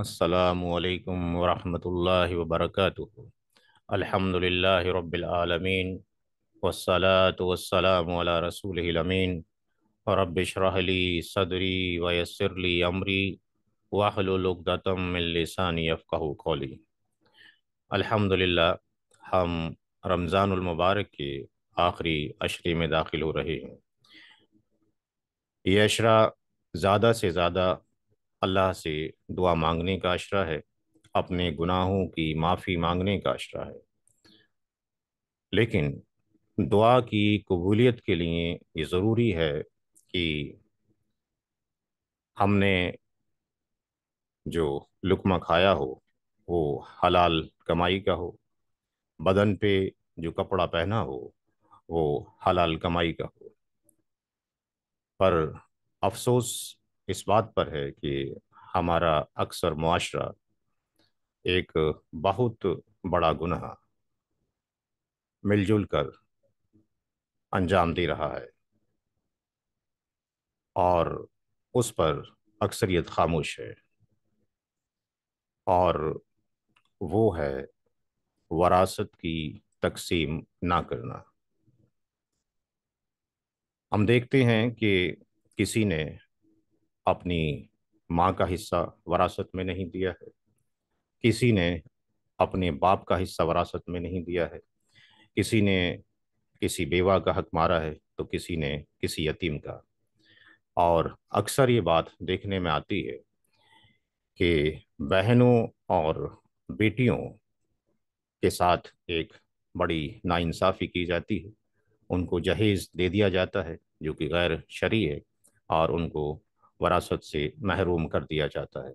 असलकम वरहमल वबरक अलहमदिल्ला रबालमीन वसलात वसलाम रसूलमीन रबशरहली सदरी वसरली अमरी वाहलुलदातमिलसानी अफ़ाह कौली अलहमदिल्ला हम रमज़ानमबारक के आखिरी अशरे में दाखिल हो रहे हैं ये अशरा ज़्यादा से ज़्यादा अल्लाह से दुआ मांगने का आश्रा है अपने गुनाहों की माफ़ी मांगने का आश्रा है लेकिन दुआ की कबूलियत के लिए ये ज़रूरी है कि हमने जो लुकमा खाया हो वो हलाल कमाई का हो बदन पे जो कपड़ा पहना हो वो हलाल कमाई का हो पर अफसोस इस बात पर है कि हमारा अक्सर मुआरा एक बहुत बड़ा गुनाह मिलजुल कर अंजाम दे रहा है और उस पर अक्सरियत खामोश है और वो है वरासत की तकसीम ना करना हम देखते हैं कि किसी ने अपनी माँ का हिस्सा वरासत में नहीं दिया है किसी ने अपने बाप का हिस्सा वरासत में नहीं दिया है किसी ने किसी बेवा का हक मारा है तो किसी ने किसी यतीम का और अक्सर ये बात देखने में आती है कि बहनों और बेटियों के साथ एक बड़ी नाइंसाफ़ी की जाती है उनको जहेज़ दे दिया जाता है जो कि गैर शरी है और उनको वरासत से महरूम कर दिया जाता है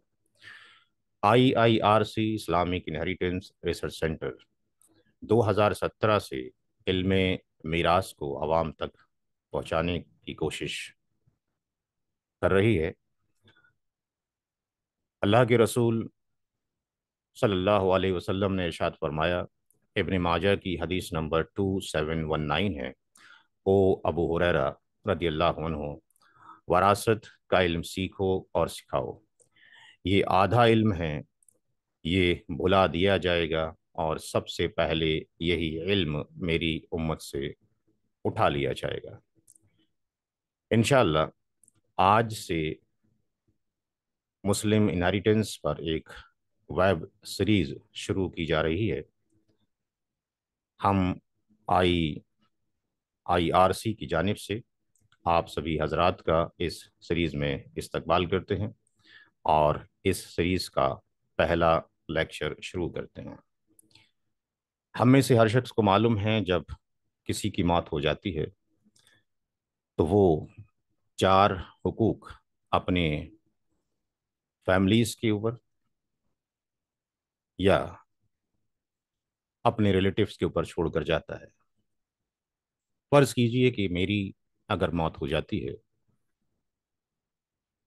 IIRC Islamic inheritance research centre 2017 से इल्म मीरास को आवाम तक पहुंचाने की कोशिश कर रही है अल्लाह के रसूल सल्लल्लाहु अलैहि वसल्लम ने इरशाद फरमाया इब्न माजा की हदीस number two seven one nine है ओ अबू हुरैरा रदी अल्लाह वरासत का इल्म सीखो और सिखाओ ये आधा इल्म है ये भुला दिया जाएगा और सबसे पहले यही इल्म मेरी उम्मत से उठा लिया जाएगा इनशाला आज से मुस्लिम इनहेरिटेंस पर एक वेब सीरीज़ शुरू की जा रही है हम आई आईआरसी की जानब से आप सभी हजरात का इस सीरीज़ में इस्तकबाल करते हैं और इस सीरीज़ का पहला लेक्चर शुरू करते हैं हम में से हर शख्स को मालूम है जब किसी की मौत हो जाती है तो वो चार हकूक अपने फैमिलीज़ के ऊपर या अपने रिलेटिव्स के ऊपर छोड़कर जाता है फ़र्ज़ कीजिए कि मेरी अगर मौत हो जाती है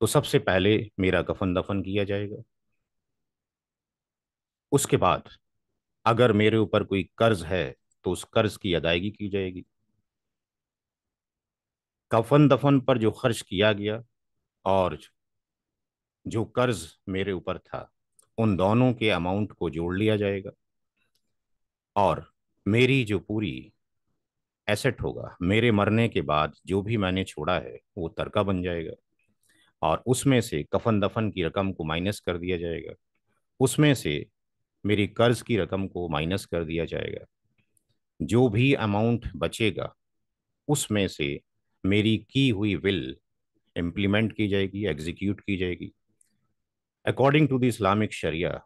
तो सबसे पहले मेरा कफन दफन किया जाएगा उसके बाद अगर मेरे ऊपर कोई कर्ज है तो उस कर्ज की अदायगी की जाएगी कफन दफन पर जो खर्च किया गया और जो कर्ज मेरे ऊपर था उन दोनों के अमाउंट को जोड़ लिया जाएगा और मेरी जो पूरी एसेट होगा मेरे मरने के बाद जो भी मैंने छोड़ा है वो तरका बन जाएगा और उसमें से कफन दफन की रकम को माइनस कर दिया जाएगा उसमें से मेरी कर्ज की रकम को माइनस कर दिया जाएगा जो भी अमाउंट बचेगा उसमें से मेरी की हुई विल इम्प्लीमेंट की जाएगी एग्जीक्यूट की जाएगी अकॉर्डिंग टू द इस्लामिक शरिया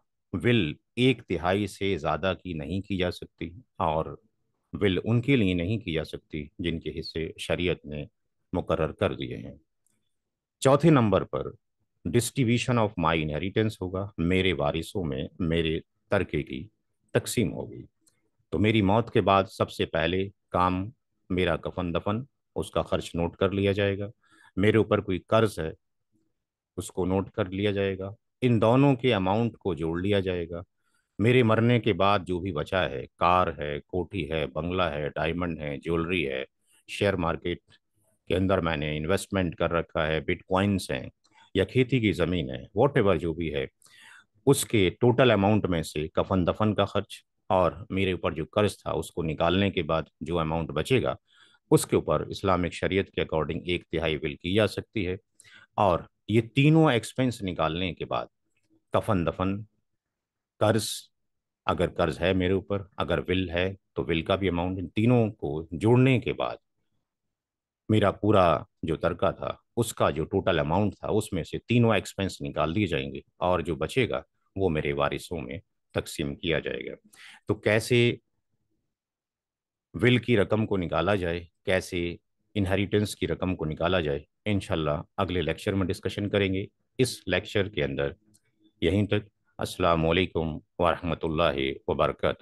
विल एक तिहाई से ज़्यादा की नहीं की जा सकती और बिल उनके लिए नहीं की जा सकती जिनके हिस्से शरीयत ने मुकर कर दिए हैं चौथे नंबर पर डिस्ट्रीब्यूशन ऑफ माई इनहेरिटेंस होगा मेरे वारिसों में मेरे तरके की तकसीम होगी तो मेरी मौत के बाद सबसे पहले काम मेरा कफन दफन उसका खर्च नोट कर लिया जाएगा मेरे ऊपर कोई कर्ज है उसको नोट कर लिया जाएगा इन दोनों के अमाउंट को जोड़ लिया जाएगा मेरे मरने के बाद जो भी बचा है कार है कोठी है बंगला है डायमंड है ज्वेलरी है शेयर मार्केट के अंदर मैंने इन्वेस्टमेंट कर रखा है बिटकॉइंस हैं या खेती की ज़मीन है वॉट जो भी है उसके टोटल अमाउंट में से कफन दफन का खर्च और मेरे ऊपर जो कर्ज था उसको निकालने के बाद जो अमाउंट बचेगा उसके ऊपर इस्लामिक शरीयत के अकॉर्डिंग एक तिहाई बिल की जा सकती है और ये तीनों एक्सपेंस निकालने के बाद कफन दफन कर्ज अगर कर्ज है मेरे ऊपर अगर विल है तो विल का भी अमाउंट इन तीनों को जोड़ने के बाद मेरा पूरा जो तरक़ा था उसका जो टोटल अमाउंट था उसमें से तीनों एक्सपेंस निकाल दिए जाएंगे और जो बचेगा वो मेरे वारिसों में तकसीम किया जाएगा तो कैसे विल की रकम को निकाला जाए कैसे इनहेरिटेंस की रकम को निकाला जाए इनशाला अगले लेक्चर में डिस्कशन करेंगे इस लेक्चर के अंदर यहीं तक असलकम वरहमल वर्का